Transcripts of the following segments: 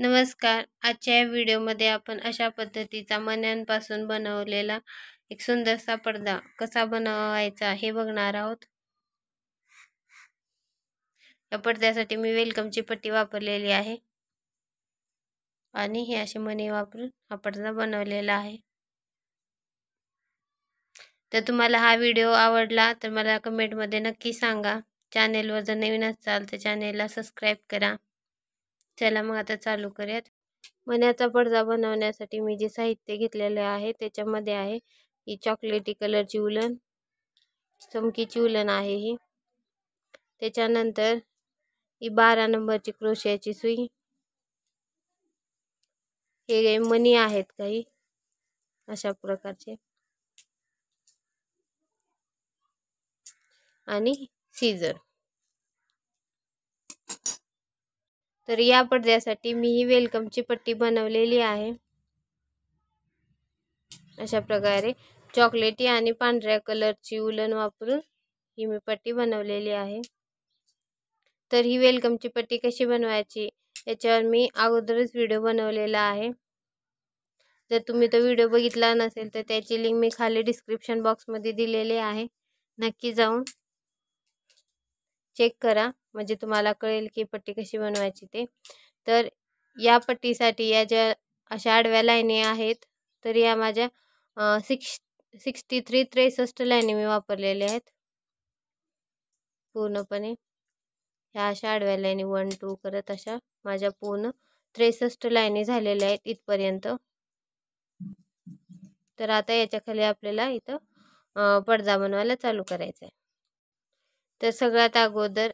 नमस्कार आजच्या या व्हिडिओमध्ये आपण अशा पद्धतीचा मण्यांपासून बनवलेला एक सुंदरसा पडदा कसा बनवायचा हे बघणार आहोत या पडद्यासाठी मी वेलकमची पट्टी वापरलेली आहे आणि हे असे मणी वापरून हा पडदा बनवलेला आहे तर तुम्हाला हा व्हिडिओ आवडला तर मला कमेंटमध्ये नक्की सांगा चॅनेलवर जर नवीन असाल तर चॅनेलला सबस्क्राईब करा चला मग आता चालू करूयात मण्याचा पडदा बनवण्यासाठी मी जे साहित्य घेतलेले आहे त्याच्यामध्ये आहे ही चॉकलेटी कलरची उलन चमकीची उलन आहे ही त्याच्यानंतर ही बारा नंबरची क्रोशियाची सुई हे मणी आहेत काही अशा प्रकारचे आणि सीझर तर या पडद्यासाठी मी ही वेलकमची पट्टी बनवलेली आहे अशा प्रकारे चॉकलेटी आणि पांढऱ्या कलरची उलन वापरून ही मी पट्टी बनवलेली आहे तर ही वेलकमची पट्टी कशी बनवायची याच्यावर मी अगोदरच व्हिडिओ बनवलेला आहे जर तुम्ही तो व्हिडिओ बघितला नसेल तर त्याची लिंक मी खाली डिस्क्रिप्शन बॉक्समध्ये दिलेली आहे नक्की जाऊन चेक करा म्हणजे तुम्हाला कळेल की पट्टी कशी बनवायची ते तर या पट्टीसाठी या ज्या अशा आडव्या लाईनी आहेत तर या माझ्या सिक्स सिक्स्टी थ्री त्रेसष्ट लाईनी मी वापरलेल्या आहेत पूर्णपणे ह्या अशा आडव्या लाईनी वन टू करत अशा माझ्या पूर्ण त्रेसष्ट लाईनी झालेल्या आहेत इथपर्यंत तर आता याच्या खाली आपल्याला इथं पडदा बनवायला चालू करायचा आहे तर सगळ्यात अगोदर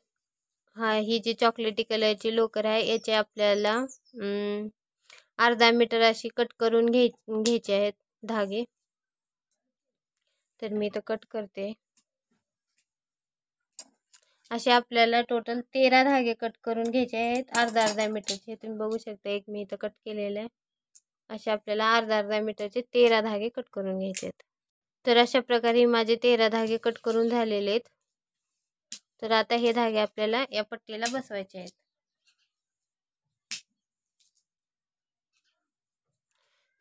हा ही जी चॉकलेटी कलरची लोकर आहे याचे आपल्याला अर्धा मीटर अशी कट करून घे घ्यायचे आहेत धागे तर मी तो कट करते असे आपल्याला टोटल तेरा धागे कट करून घ्यायचे आहेत अर्धा अर्धा मीटरचे तुम्ही बघू शकता एक मी इथं कट केलेलं आहे असे आपल्याला अर्धा अर्धा मीटरचे तेरा धागे कट करून घ्यायचे आहेत तर अशा प्रकारे माझे तेरा धागे कट करून झालेले आहेत तर आता हे धागे आपल्याला या पट्टीला बसवायचे आहेत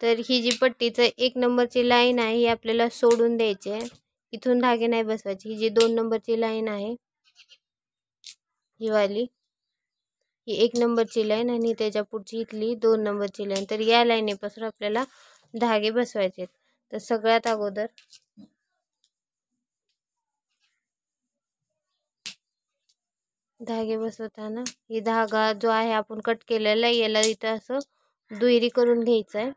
तर ही जी पट्टीचं एक नंबरची लाईन आहे ही आपल्याला सोडून द्यायची आहे इथून धागे नाही बसवायचे ही जी दोन नंबरची लाईन आहे ही वाली ही एक नंबरची लाईन आणि त्याच्या पुढची इथली दोन नंबरची लाईन तर या लाईनीपासून आपल्याला धागे बसवायचे आहेत तर सगळ्यात अगोदर धागे बसवताना ही धागा जो आहे आपण कट केलेला याला इथं असं दुहेरी करून घ्यायचं आहे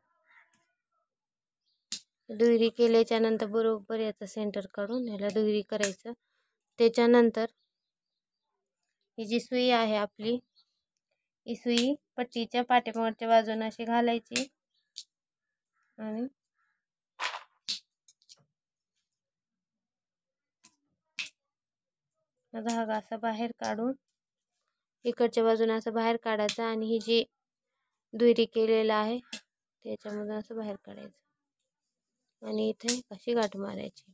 दुहेरी केल्याच्या नंतर बरोबर याचा सेंटर काढून याला दुहेरी करायचं त्याच्यानंतर ही जी सुई आहे आपली ही सुई पट्टीच्या पाठीमागच्या बाजूने अशी घालायची आणि धागा असा बाहेर काढून इकडच्या बाजूने असं बाहेर काढायचा आणि ही जी दुरी केलेलं आहे त्याच्यामधून असं बाहेर काढायचं आणि इथे कशी गाठ मारायची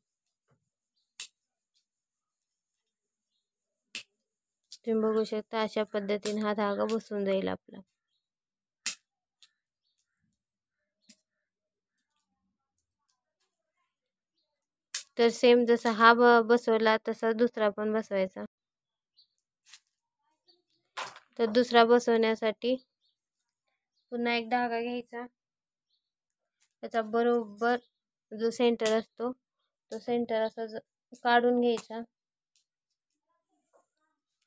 तुम्ही बघू शकता अशा पद्धतीने हा धागा बसून जाईल आपला तर सेम जसा हा बसवला तसा दुसरा पण बसवायचा तर दुसरा बसवण्यासाठी पुन्हा एक धागा घ्यायचा त्याचा बरोबर जो सेंटर असतो तो सेंटर असा काढून घ्यायचा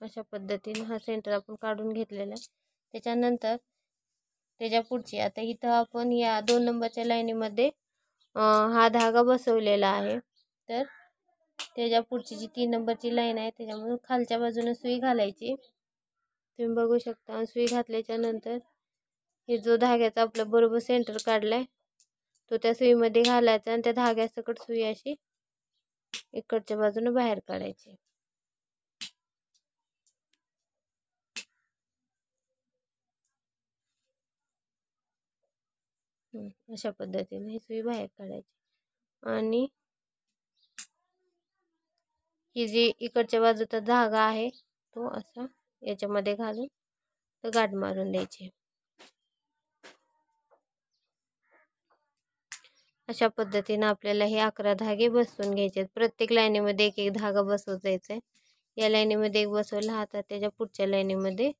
अशा पद्धतीने हा सेंटर आपण काढून घेतलेला त्याच्यानंतर त्याच्या पुढची आता इथं आपण या दोन नंबरच्या लाईनीमध्ये हा धागा बसवलेला आहे तर त्याच्या पुढची जी तीन नंबरची लाईन आहे त्याच्यामधून खालच्या बाजूने सुई घालायची तुम्ही बघू शकता सुई घातल्याच्या नंतर हे जो धाग्याचा आपला बरोबर सेंटर काढलाय तो त्या सुईमध्ये घालायचा आणि त्या धाग्यासकट सुई अशी इकडच्या बाजूने बाहेर काढायची अशा पद्धतीने ही सुई बाहेर काढायची आणि ही जी इकडच्या बाजूचा धागा आहे तो असा याच्यामध्ये घालून तर गाठ मारून द्यायची अशा पद्धतीनं आपल्याला हे अकरा धागे बसवून घ्यायचे प्रत्येक लाईनीमध्ये एक एक धागा बसवायचा जायचा आहे या लाईनीमध्ये एक बसवला आता त्याच्या पुढच्या लाईनीमध्ये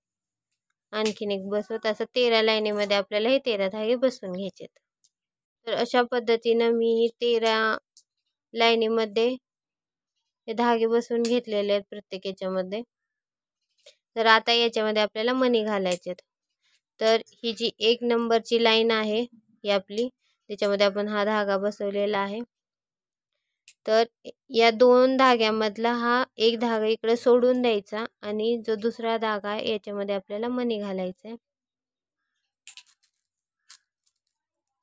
आणखीन एक बसवत असं तेरा लाईनीमध्ये आपल्याला हे तेरा धागे बसवून घ्यायचे तर अशा पद्धतीनं मी तेरा लाईनीमध्ये हे धागे बसवून घेतलेले आहेत प्रत्येक याच्यामध्ये तर आता याच्यामध्ये आपल्याला मणी घालायचे तर ही जी एक नंबरची लाईन आहे ही आपली त्याच्यामध्ये आपण हा धागा बसवलेला आहे तर या दोन धाग्यामधला हा एक धागा इकडे सोडून द्यायचा आणि जो दुसरा धागा आहे याच्यामध्ये आपल्याला मणी घालायचा आहे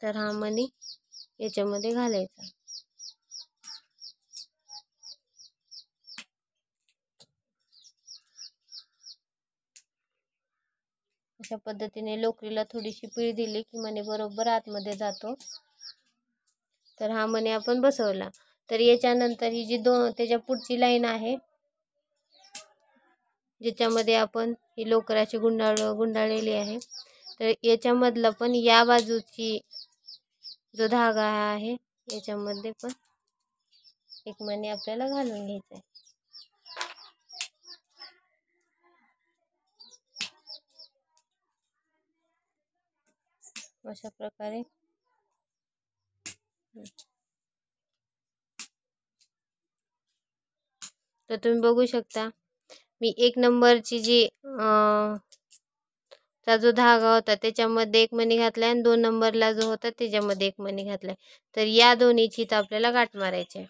तर हा मणी याच्यामध्ये घालायचा अशा पद्धतीने लोकरीला थोडीशी पीळ दिली की मणी बरोबर आतमध्ये जातो तर हा मणी आपण बसवला तर याच्यानंतर ही जी दोन त्याच्या पुढची लाईन आहे ज्याच्यामध्ये आपण ही लोकराची गुंडाळ गुंडाळलेली आहे तर याच्यामधला पण या बाजूची जो धागा आहे याच्यामध्ये पण एक मणी आपल्याला घालून घ्यायचा आहे अशा प्रकारे तर तुम्ही बघू शकता मी एक नंबरची जी चा जो धागा होता त्याच्यामध्ये एक मणी घातलाय आणि दोन नंबरला जो होता त्याच्यामध्ये एक मणी घातलाय तर या दोन्हीची तर आपल्याला गाठ मारायची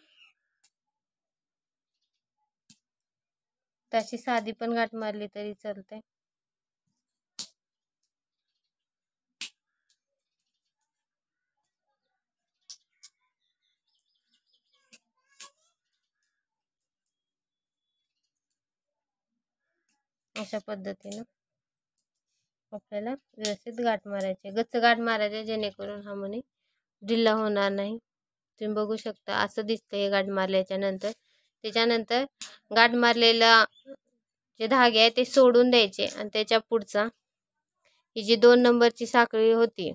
तशी साधी पण गाठ मारली तरी चालते अशा पद्धतीनं आपल्याला व्यवस्थित गाठ मारायचे गच्च गाठ मारायचे जेणेकरून हा मणी ढिल्ला होणार नाही तुम्ही बघू शकता असं दिसतं हे गाठ मारल्याच्या नंतर त्याच्यानंतर गाठ मारलेला जे धागे आहे ते सोडून द्यायचे आणि त्याच्या पुढचा ही जी दोन नंबरची साखळी होती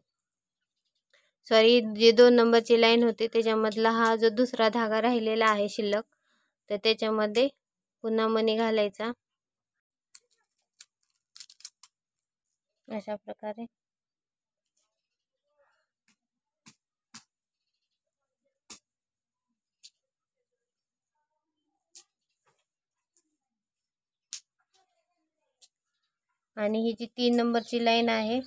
सॉरी जी दोन नंबरची लाईन होती त्याच्यामधला हा जो दुसरा धागा राहिलेला आहे शिल्लक तर त्याच्यामध्ये पुन्हा मणी घालायचा अशा प्रकारे आणि ही जी तीन नंबरची लाईन आहे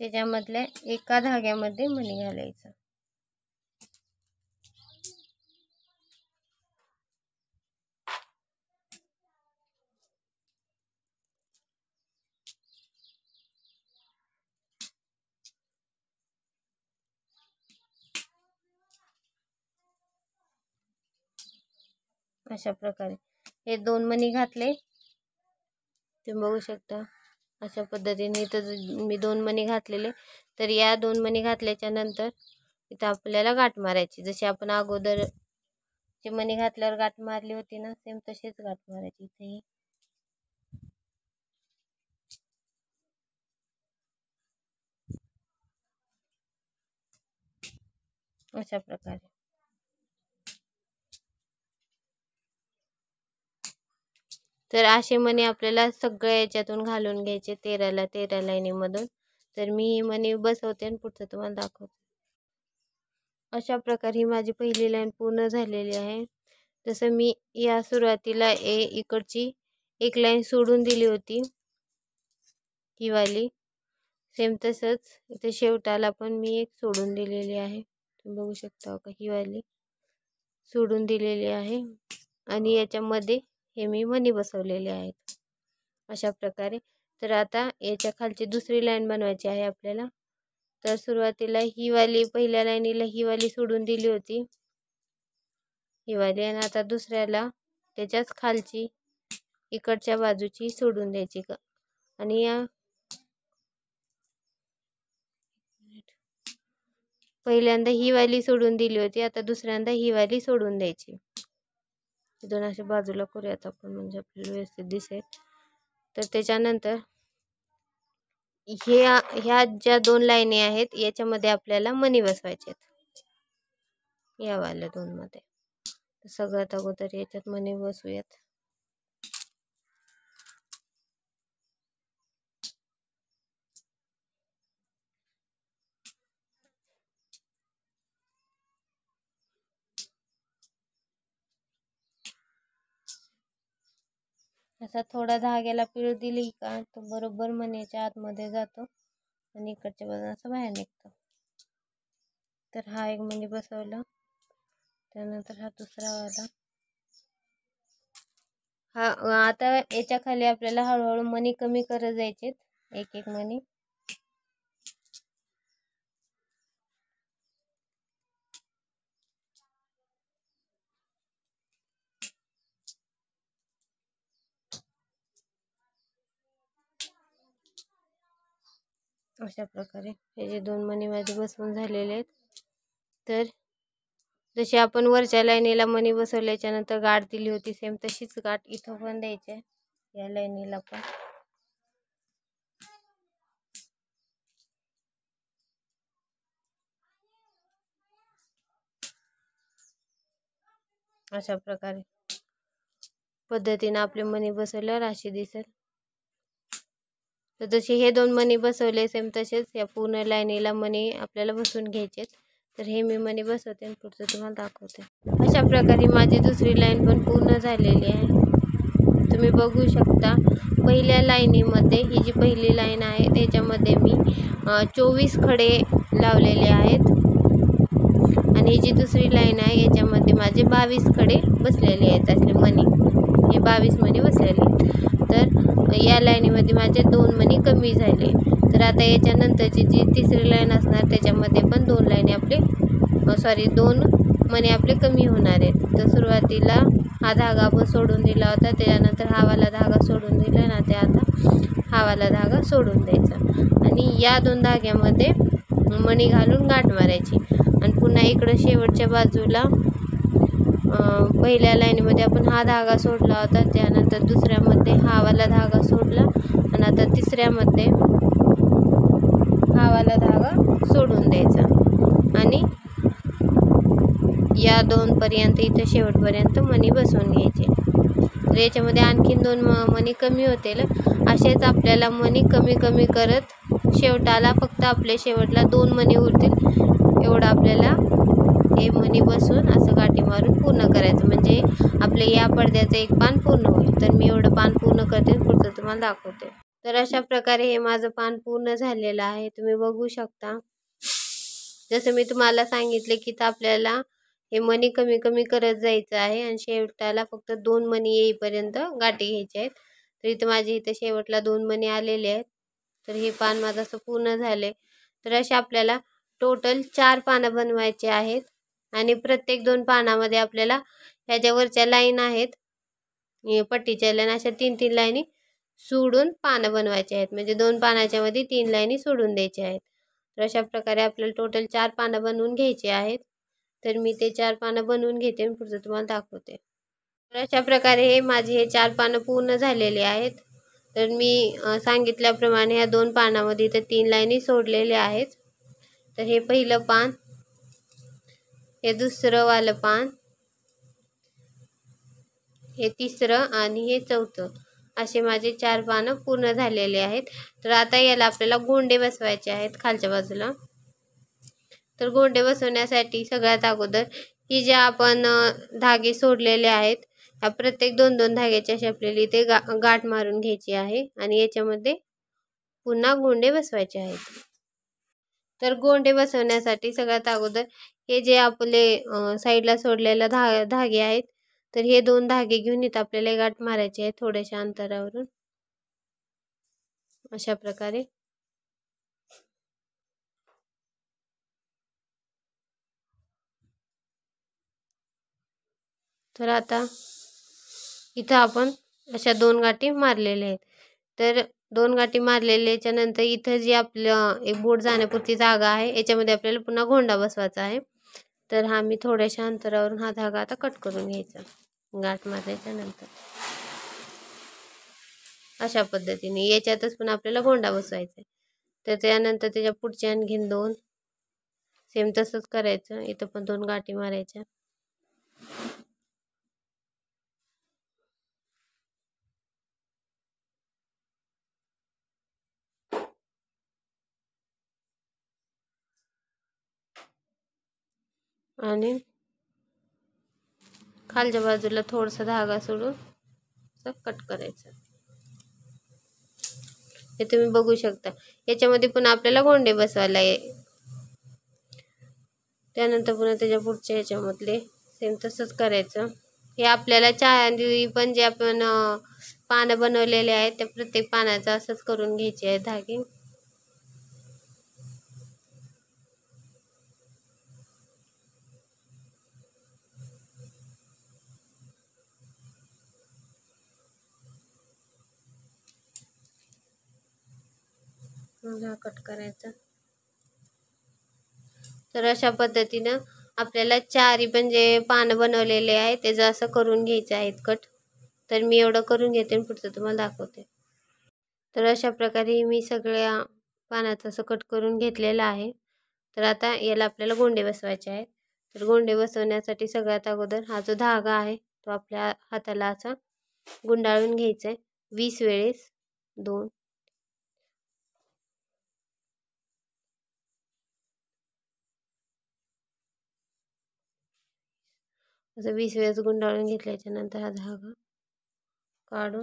त्याच्यामधल्या एका धाग्यामध्ये मणी घालायचं अशा प्रकारे हे दोन मणी घातले तुम्ही बघू शकता अशा पद्धतीने इथं मी दोन मणी घातलेले तर या दोन मणी घातल्याच्या नंतर इथं आपल्याला गाठ मारायची जशी आपण अगोदर जे मणी घातल्यावर गाठ मारली होती ना सेम तशीच गाठ मारायची इथेही अशा प्रकारे तर असे मणी आपल्याला सगळ्या याच्यातून घालून घ्यायचे तेराला तेरा लाईनीमधून तर मी ही मणी बसवते आणि पुढचं तुम्हाला दाखवते अशा प्रकारे ही माझी पहिली लाईन पूर्ण झालेली आहे तसं मी या सुरुवातीला ए इकडची एक लाईन सोडून दिली होती ही वाली सेम तसंच इथे शेवटाला पण मी एक सोडून दिलेली आहे तुम्ही बघू शकता का ही वाली सोडून दिलेली आहे आणि याच्यामध्ये हे मी मनी बसवलेले आहेत अशा प्रकारे तर आता याच्या खालची दुसरी लाईन बनवायची आहे आपल्याला तर सुरुवातीला ही वाली पहिल्या लाईनीला ही वाली सोडून दिली होती ही वाली आणि आता दुसऱ्याला त्याच्याच खालची इकडच्या बाजूची सोडून द्यायची का आणि या पहिल्यांदा ही वाली सोडून दिली होती आता दुसऱ्यांदा ही वाली सोडून द्यायची दोन असे बाजूला करूयात आपण म्हणजे आपल्याला व्यवस्थित दिसेल तर त्याच्यानंतर ह्या ह्या ज्या दोन लाईनी आहेत याच्यामध्ये आपल्याला मनी बसवायचे आहेत यावाल्या दोनमध्ये सगळ्यात अगोदर याच्यात मनी बसूयात असा थोडा धाग्याला पिळ दिली का तो बरोबर मण्याच्या आतमध्ये जातो आणि इकडच्या बाजून असं बाहेर निघतो तर हा एक म्हणजे बसवला त्यानंतर हा दुसरा वाला हा आता याच्या खाली आपल्याला हळूहळू मणी कमी करत जायचे एक एक मणी अशा प्रकारे हे जे दोन मध्ये बसवून झालेले आहेत तर जशी आपण वरच्या लाईनीला मणी नंतर गाठ दिली होती सेम तशीच गाठ इथं पण द्यायची या लाईनीला पण अशा प्रकारे पद्धतीनं आपले मणी बसवल्यावर अशी दिसेल तर जसे हे दोन मणी बसवले सेम तसेच या पूर्ण लाईनीला मणी आपल्याला बसवून घ्यायचे तर हे मी मणी बसवते आणि पुढचं तुम्हाला दाखवते अशा प्रकारे माझी दुसरी लाईन पण पूर्ण झालेली आहे तुम्ही बघू शकता पहिल्या लाईनीमध्ये ही जी पहिली लाईन आहे त्याच्यामध्ये मी चोवीस खडे लावलेले आहेत आणि ही जी दुसरी लाईन आहे याच्यामध्ये माझे बावीस खडे बसलेले आहेत असले मणी हे बावीस मणी बसलेले तर या लाईनीमध्ये माझे दोन मणी कमी झाले तर आता याच्यानंतरची जी तिसरी लाईन असणार त्याच्यामध्ये पण दोन लाईनी आपले सॉरी दोन मणी आपले कमी होणार आहेत तर सुरुवातीला हा धागा आपण सोडून दिला होता त्याच्यानंतर हावाला धागा सोडून दिला ना ते आता हावाला धागा सोडून द्यायचा आणि या दोन धाग्यामध्ये मणी घालून गाठ मारायची आणि पुन्हा इकडं शेवटच्या बाजूला पहिल्या लाईनमध्ये आपण हा धागा सोडला होता त्यानंतर दुसऱ्यामध्ये हावाला धागा सोडला आणि आता तिसऱ्यामध्ये हावाला धागा सोडून द्यायचा आणि या दोनपर्यंत इथं शेवटपर्यंत मणी बसवून घ्यायचे तर याच्यामध्ये आणखीन दोन म मणी कमी होतील असेच आपल्याला मणी कमी कमी करत शेवटाला फक्त आपल्या शेवटला दोन मणी उरतील एवढं आपल्याला हे मणी बसून असं गाठी मारून पूर्ण करायचं म्हणजे आपले या पडद्याचं एक पान पूर्ण होईल तर मी एवढं पान पूर्ण करते पुढचं तुम्हाला दाखवते तर अशा प्रकारे हे माझं पान पूर्ण झालेलं आहे तुम्ही बघू शकता जसं मी तुम्हाला सांगितले की तर आपल्याला हे मणी कमी कमी करत जायचं आहे आणि शेवटाला फक्त दोन मणी येईपर्यंत गाठी घ्यायची आहेत तर इथं माझे इथं शेवटला दोन मणी आलेले आहेत तर हे पान माझं असं पूर्ण झाले तर असे आपल्याला टोटल चार पानं बनवायचे आहेत आणि प्रत्येक दोन पानामध्ये आपल्याला ह्या ज्या वरच्या लाईन आहेत पट्टीच्या लाईन अशा तीन तीन लाईनी सोडून पानं बनवायचे आहेत म्हणजे दोन पानाच्या मध्ये तीन लाईनी सोडून द्यायच्या आहेत तर अशा प्रकारे आपल्याला टोटल चार पानं बनवून घ्यायची आहेत तर मी ते चार पानं बनवून घेते आणि पुढचं तुम्हाला दाखवते तर अशा प्रकारे हे माझे हे चार पानं पूर्ण झालेले आहेत तर मी सांगितल्याप्रमाणे ह्या दोन पानामध्ये तर तीन लाईनी सोडलेल्या आहेत तर हे पहिलं पान हे दुसरं वालं पान हे तिसरं आणि हे चौथं असे माझे चार पानं पूर्ण झालेले आहेत तर आता याला आपल्याला गोंडे बसवायचे आहेत खालच्या बाजूला तर गोंडे बसवण्यासाठी सगळ्यात अगोदर ही ज्या आपण धागे सोडलेले आहेत या प्रत्येक दोन दोन धाग्याच्या अशी ते गा गाठ मारून घ्यायची आहे आणि याच्यामध्ये पुन्हा गोंडे बसवायचे आहेत तर गोंडे बसवण्यासाठी सगळ्यात अगोदर हे जे आपले साईडला सोडलेले धा धागे आहेत तर हे दोन धागे घेऊन इथं आपल्याला गाठ मारायचे आहे थोड्याशा अंतरावरून अशा प्रकारे तर आता इथं आपण अशा दोन गाठी मारलेल्या आहेत तर दोन गाठी मारलेले याच्यानंतर इथं जी आपलं एक बोट जाण्यापुरती जागा आहे याच्यामध्ये आपल्याला पुन्हा गोंडा बसवायचा आहे तर हा मी थोड्याशा अंतरावरून हा धागा आता कट करून घ्यायचा गाठ मारल्याच्या नंतर अशा पद्धतीने याच्यातच पुन्हा आपल्याला गोंडा बसवायचा आहे तर त्यानंतर त्याच्या पुढच्या आणखीन दोन सेम तसंच करायचं इथं पण दोन गाठी मारायच्या आणि खालच्या बाजूला थोडासा धागा सोडून असा कट करायचा हे तुम्ही बघू शकता याच्यामध्ये पुन्हा आपल्याला गोंडे बसवायला आहे त्यानंतर पुन्हा त्याच्या पुढच्या ह्याच्यामधले सेम तसंच करायचं हे आपल्याला चांदी पण जे आपण पानं बनवलेले आहेत त्या प्रत्येक पानाचं असंच करून घ्यायचे आहे धागे हा कट करायचा तर अशा पद्धतीनं आपल्याला चारी पण जे पानं बनवलेले आहे त्याचं असं करून घ्यायचे आहेत कट तर मी एवढं करून घेते आणि पुढचं तुम्हाला दाखवते तर अशा प्रकारे मी सगळ्या पानाचं असं कट करून घेतलेलं आहे तर आता याला आपल्याला गोंडे बसवायचे आहेत तर गोंडे बसवण्यासाठी सगळ्यात अगोदर हा जो धागा आहे तो आपल्या हाताला असा गुंडाळून घ्यायचा आहे वीस वेळेस दोन असं वीस वेळेस गुंडाळून घेतल्याच्या नंतर हा धागा काढून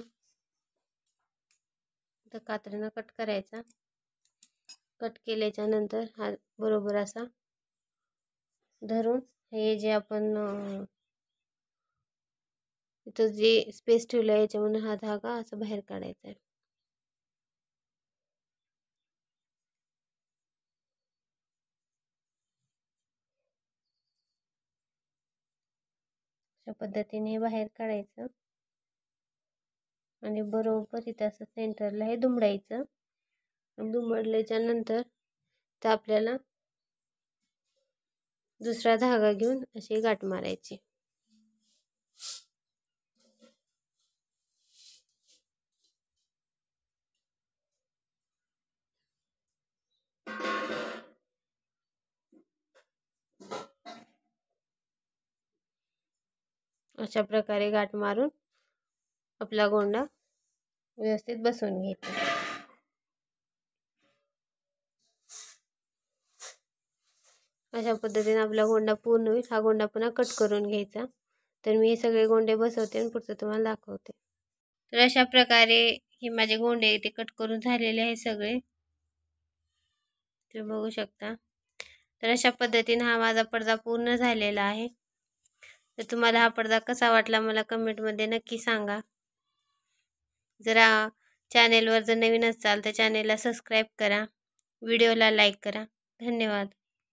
तर कात्रीनं कट करायचा कट केल्याच्या नंतर हा बरोबर असा धरून हे जे आपण इथं जे स्पेस ठेवलं आहे याच्यामधून हा धागा असं बाहेर काढायचा आहे अशा पद्धतीने बाहेर काढायचं आणि बरोबर इथं असं सेंटरला हे दुमडायचं दुमडल्याच्या नंतर ते आपल्याला दुसरा धागा घेऊन अशी गाठ मारायची अशा प्रकारे गाठ मारून आपला गोंडा व्यवस्थित बसवून घ्यायचा अशा पद्धतीने आपला गोंडा पूर्ण होईल हा गोंडा पुन्हा कट करून घ्यायचा तर मी हे सगळे गोंडे बसवते आणि पुढचं तुम्हाला दाखवते तर अशा प्रकारे हे माझे गोंडे इथे कट करून झालेले आहे सगळे तुम्ही बघू शकता तर अशा पद्धतीने हा माझा पडदा पूर्ण झालेला आहे तर तुम्हाला हा पडदा कसा वाटला मला कमेंटमध्ये नक्की सांगा जरा चॅनेलवर जर नवीन असाल तर चॅनेलला सबस्क्राईब करा व्हिडिओला लाईक करा धन्यवाद